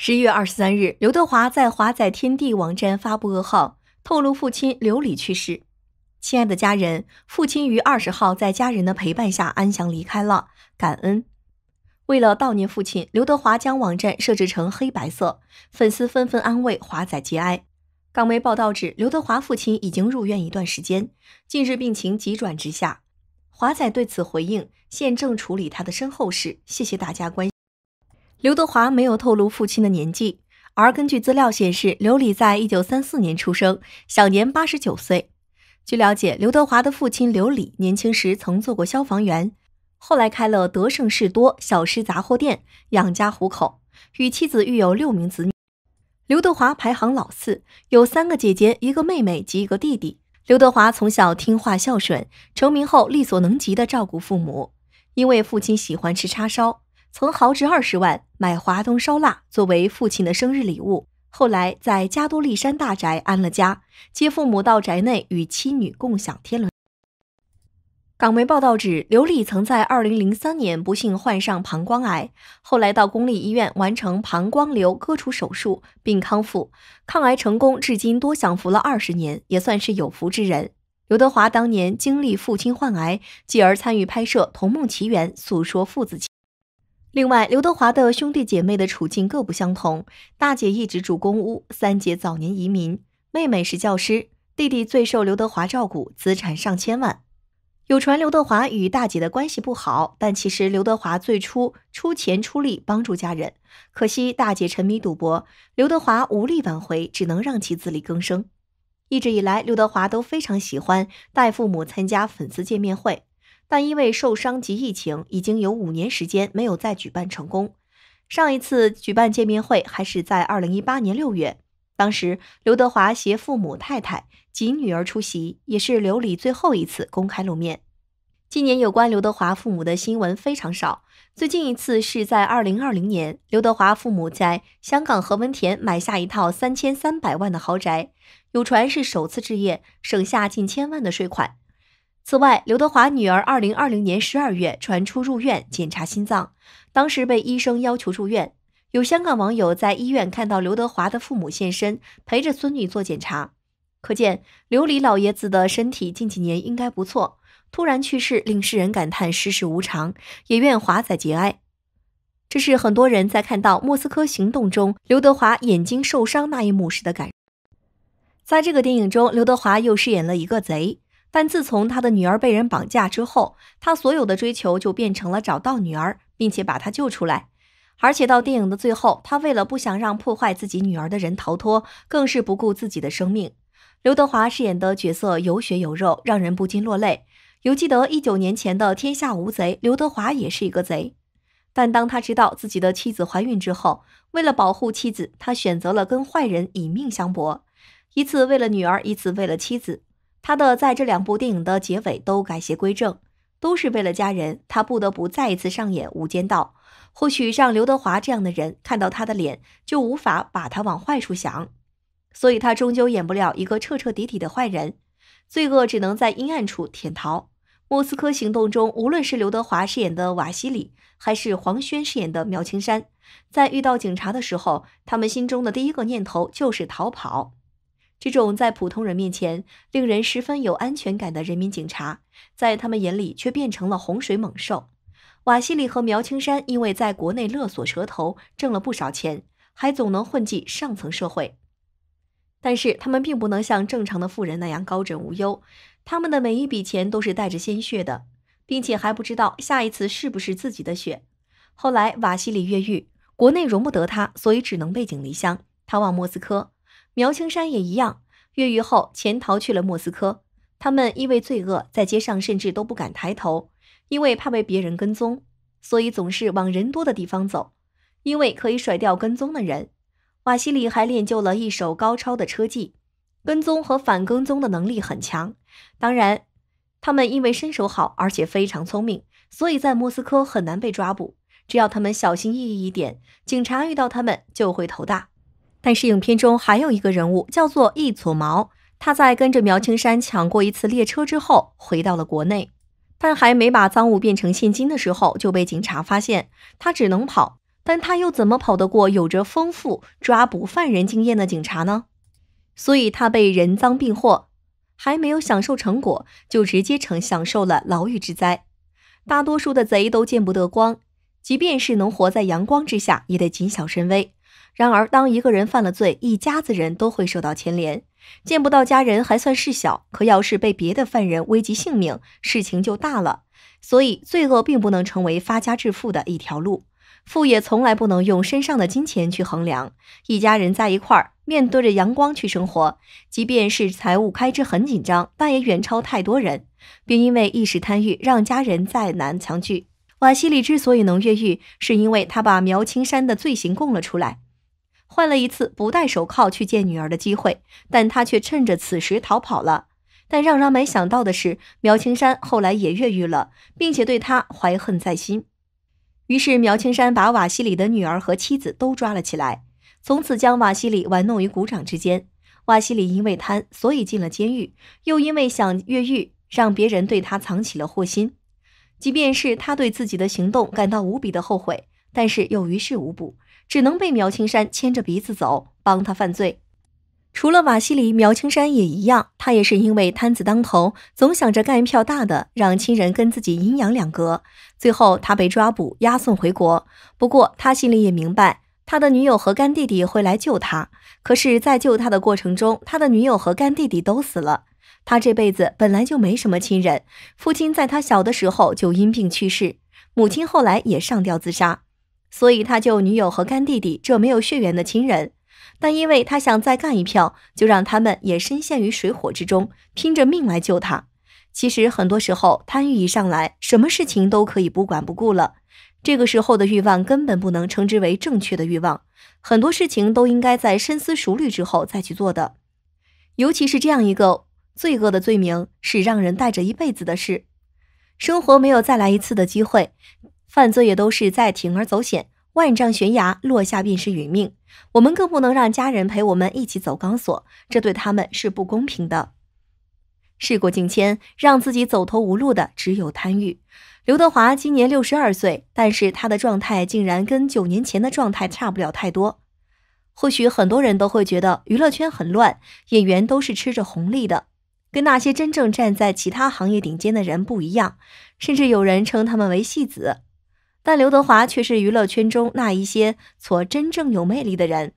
十一月二十三日，刘德华在华仔天地网站发布噩耗，透露父亲刘理去世。亲爱的家人，父亲于二十号在家人的陪伴下安详离开了，感恩。为了悼念父亲，刘德华将网站设置成黑白色。粉丝纷纷安慰华仔节哀。港媒报道指，刘德华父亲已经入院一段时间，近日病情急转直下。华仔对此回应，现正处理他的身后事，谢谢大家关。刘德华没有透露父亲的年纪，而根据资料显示，刘理在一九三四年出生，享年八十九岁。据了解，刘德华的父亲刘理年轻时曾做过消防员，后来开了德胜士多小吃杂货店养家糊口，与妻子育有六名子女。刘德华排行老四，有三个姐姐、一个妹妹及一个弟弟。刘德华从小听话孝顺，成名后力所能及的照顾父母。因为父亲喜欢吃叉烧。曾豪掷二十万买华东烧腊作为父亲的生日礼物，后来在加多利山大宅安了家，接父母到宅内与妻女共享天伦。港媒报道指，刘丽曾在二零零三年不幸患上膀胱癌，后来到公立医院完成膀胱瘤割除手术并康复，抗癌成功，至今多享福了二十年，也算是有福之人。刘德华当年经历父亲患癌，继而参与拍摄《童梦奇缘》，诉说父子情。另外，刘德华的兄弟姐妹的处境各不相同。大姐一直住公屋，三姐早年移民，妹妹是教师，弟弟最受刘德华照顾，资产上千万。有传刘德华与大姐的关系不好，但其实刘德华最初出钱出力帮助家人。可惜大姐沉迷赌博，刘德华无力挽回，只能让其自力更生。一直以来，刘德华都非常喜欢带父母参加粉丝见面会。但因为受伤及疫情，已经有五年时间没有再举办成功。上一次举办见面会还是在2018年6月，当时刘德华携父母、太太及女儿出席，也是刘里最后一次公开露面。今年有关刘德华父母的新闻非常少，最近一次是在2020年，刘德华父母在香港何文田买下一套三千三百万的豪宅，有传是首次置业，省下近千万的税款。此外，刘德华女儿二零二零年十二月传出入院检查心脏，当时被医生要求住院。有香港网友在医院看到刘德华的父母现身，陪着孙女做检查，可见刘李老爷子的身体近几年应该不错。突然去世，令世人感叹世事无常，也愿华仔节哀。这是很多人在看到《莫斯科行动》中刘德华眼睛受伤那一幕时的感。在这个电影中，刘德华又饰演了一个贼。但自从他的女儿被人绑架之后，他所有的追求就变成了找到女儿，并且把她救出来。而且到电影的最后，他为了不想让破坏自己女儿的人逃脱，更是不顾自己的生命。刘德华饰演的角色有血有肉，让人不禁落泪。犹记得一九年前的《天下无贼》，刘德华也是一个贼。但当他知道自己的妻子怀孕之后，为了保护妻子，他选择了跟坏人以命相搏。一次为了女儿，一次为了妻子。他的在这两部电影的结尾都改邪归正，都是为了家人，他不得不再一次上演无间道。或许像刘德华这样的人看到他的脸，就无法把他往坏处想。所以他终究演不了一个彻彻底底的坏人，罪恶只能在阴暗处潜逃。《莫斯科行动》中，无论是刘德华饰演的瓦西里，还是黄轩饰演的苗青山，在遇到警察的时候，他们心中的第一个念头就是逃跑。这种在普通人面前令人十分有安全感的人民警察，在他们眼里却变成了洪水猛兽。瓦西里和苗青山因为在国内勒索蛇头，挣了不少钱，还总能混迹上层社会。但是他们并不能像正常的富人那样高枕无忧，他们的每一笔钱都是带着鲜血的，并且还不知道下一次是不是自己的血。后来瓦西里越狱，国内容不得他，所以只能背井离乡，逃往莫斯科。苗青山也一样，越狱后潜逃去了莫斯科。他们因为罪恶，在街上甚至都不敢抬头，因为怕被别人跟踪，所以总是往人多的地方走，因为可以甩掉跟踪的人。瓦西里还练就了一手高超的车技，跟踪和反跟踪的能力很强。当然，他们因为身手好，而且非常聪明，所以在莫斯科很难被抓捕。只要他们小心翼翼一点，警察遇到他们就会头大。但是影片中还有一个人物叫做易左毛，他在跟着苗青山抢过一次列车之后回到了国内，但还没把赃物变成现金的时候就被警察发现，他只能跑，但他又怎么跑得过有着丰富抓捕犯人经验的警察呢？所以他被人赃并获，还没有享受成果就直接成享受了牢狱之灾。大多数的贼都见不得光，即便是能活在阳光之下，也得谨小慎微。然而，当一个人犯了罪，一家子人都会受到牵连。见不到家人还算事小，可要是被别的犯人危及性命，事情就大了。所以，罪恶并不能成为发家致富的一条路。富也从来不能用身上的金钱去衡量。一家人在一块儿，面对着阳光去生活，即便是财务开支很紧张，但也远超太多人，并因为一时贪欲让家人再难强聚。瓦西里之所以能越狱，是因为他把苗青山的罪行供了出来。换了一次不戴手铐去见女儿的机会，但他却趁着此时逃跑了。但让人没想到的是，苗青山后来也越狱了，并且对他怀恨在心。于是，苗青山把瓦西里的女儿和妻子都抓了起来，从此将瓦西里玩弄于股掌之间。瓦西里因为贪，所以进了监狱；又因为想越狱，让别人对他藏起了祸心。即便是他对自己的行动感到无比的后悔，但是又于事无补。只能被苗青山牵着鼻子走，帮他犯罪。除了瓦西里，苗青山也一样。他也是因为摊子当头，总想着干一票大的，让亲人跟自己阴阳两隔。最后他被抓捕，押送回国。不过他心里也明白，他的女友和干弟弟会来救他。可是，在救他的过程中，他的女友和干弟弟都死了。他这辈子本来就没什么亲人，父亲在他小的时候就因病去世，母亲后来也上吊自杀。所以，他救女友和干弟弟这没有血缘的亲人，但因为他想再干一票，就让他们也深陷于水火之中，拼着命来救他。其实，很多时候贪欲一上来，什么事情都可以不管不顾了。这个时候的欲望根本不能称之为正确的欲望，很多事情都应该在深思熟虑之后再去做。的，尤其是这样一个罪恶的罪名，是让人带着一辈子的事。生活没有再来一次的机会。犯罪也都是在铤而走险，万丈悬崖落下便是殒命。我们更不能让家人陪我们一起走钢索，这对他们是不公平的。事过境迁，让自己走投无路的只有贪欲。刘德华今年六十二岁，但是他的状态竟然跟九年前的状态差不了太多。或许很多人都会觉得娱乐圈很乱，演员都是吃着红利的，跟那些真正站在其他行业顶尖的人不一样，甚至有人称他们为戏子。但刘德华却是娱乐圈中那一些所真正有魅力的人。